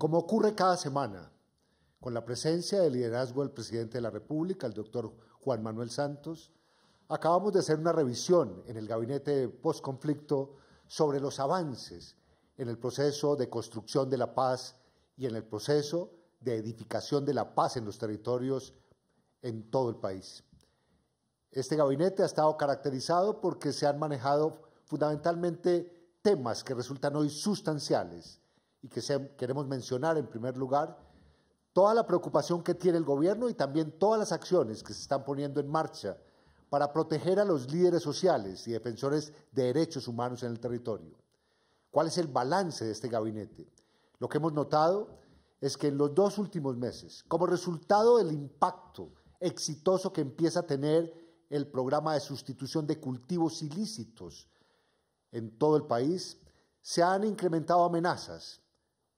Como ocurre cada semana, con la presencia del liderazgo del presidente de la República, el doctor Juan Manuel Santos, acabamos de hacer una revisión en el gabinete de postconflicto sobre los avances en el proceso de construcción de la paz y en el proceso de edificación de la paz en los territorios en todo el país. Este gabinete ha estado caracterizado porque se han manejado fundamentalmente temas que resultan hoy sustanciales y que queremos mencionar en primer lugar, toda la preocupación que tiene el gobierno y también todas las acciones que se están poniendo en marcha para proteger a los líderes sociales y defensores de derechos humanos en el territorio. ¿Cuál es el balance de este gabinete? Lo que hemos notado es que en los dos últimos meses, como resultado del impacto exitoso que empieza a tener el programa de sustitución de cultivos ilícitos en todo el país, se han incrementado amenazas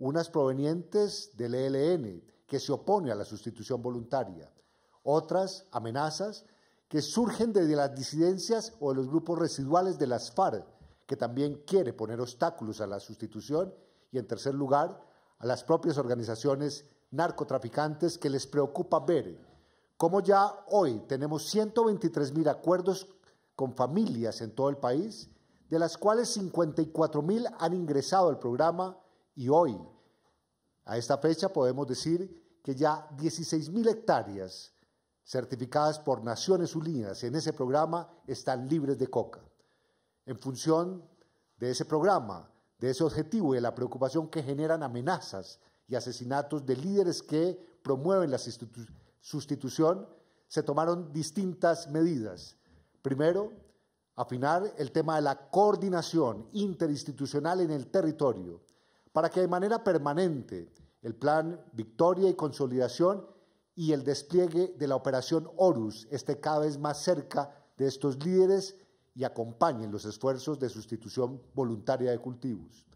unas provenientes del ELN, que se opone a la sustitución voluntaria, otras amenazas que surgen desde las disidencias o de los grupos residuales de las FARC, que también quiere poner obstáculos a la sustitución, y en tercer lugar, a las propias organizaciones narcotraficantes que les preocupa ver cómo ya hoy tenemos 123 mil acuerdos con familias en todo el país, de las cuales 54 mil han ingresado al programa y hoy a esta fecha podemos decir que ya 16.000 hectáreas certificadas por Naciones Unidas en ese programa están libres de coca. En función de ese programa, de ese objetivo y de la preocupación que generan amenazas y asesinatos de líderes que promueven la sustitución, se tomaron distintas medidas. Primero, afinar el tema de la coordinación interinstitucional en el territorio para que de manera permanente el plan Victoria y Consolidación y el despliegue de la operación Horus esté cada vez más cerca de estos líderes y acompañen los esfuerzos de sustitución voluntaria de cultivos.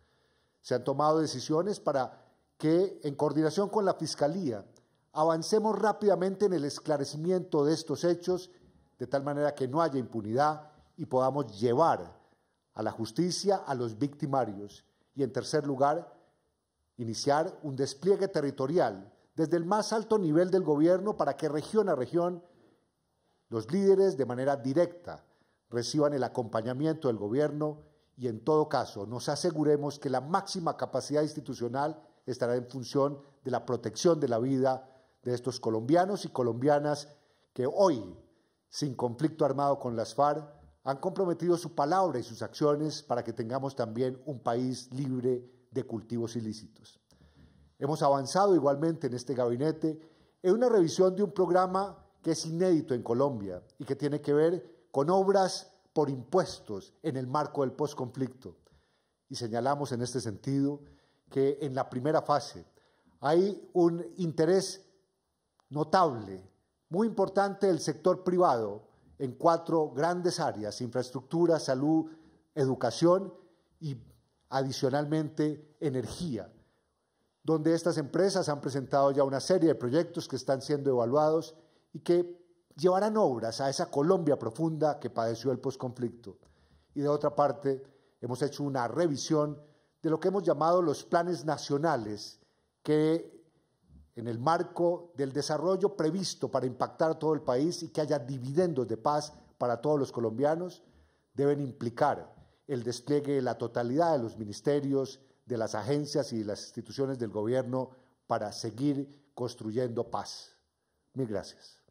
Se han tomado decisiones para que, en coordinación con la Fiscalía, avancemos rápidamente en el esclarecimiento de estos hechos, de tal manera que no haya impunidad y podamos llevar a la justicia a los victimarios y en tercer lugar, iniciar un despliegue territorial desde el más alto nivel del gobierno para que región a región los líderes de manera directa reciban el acompañamiento del gobierno y en todo caso nos aseguremos que la máxima capacidad institucional estará en función de la protección de la vida de estos colombianos y colombianas que hoy, sin conflicto armado con las FARC, han comprometido su palabra y sus acciones para que tengamos también un país libre de cultivos ilícitos. Hemos avanzado igualmente en este gabinete en una revisión de un programa que es inédito en Colombia y que tiene que ver con obras por impuestos en el marco del posconflicto. Y señalamos en este sentido que en la primera fase hay un interés notable, muy importante del sector privado, en cuatro grandes áreas, infraestructura, salud, educación y adicionalmente energía, donde estas empresas han presentado ya una serie de proyectos que están siendo evaluados y que llevarán obras a esa Colombia profunda que padeció el posconflicto. Y de otra parte, hemos hecho una revisión de lo que hemos llamado los planes nacionales que en el marco del desarrollo previsto para impactar todo el país y que haya dividendos de paz para todos los colombianos, deben implicar el despliegue de la totalidad de los ministerios, de las agencias y de las instituciones del gobierno para seguir construyendo paz. Mil gracias.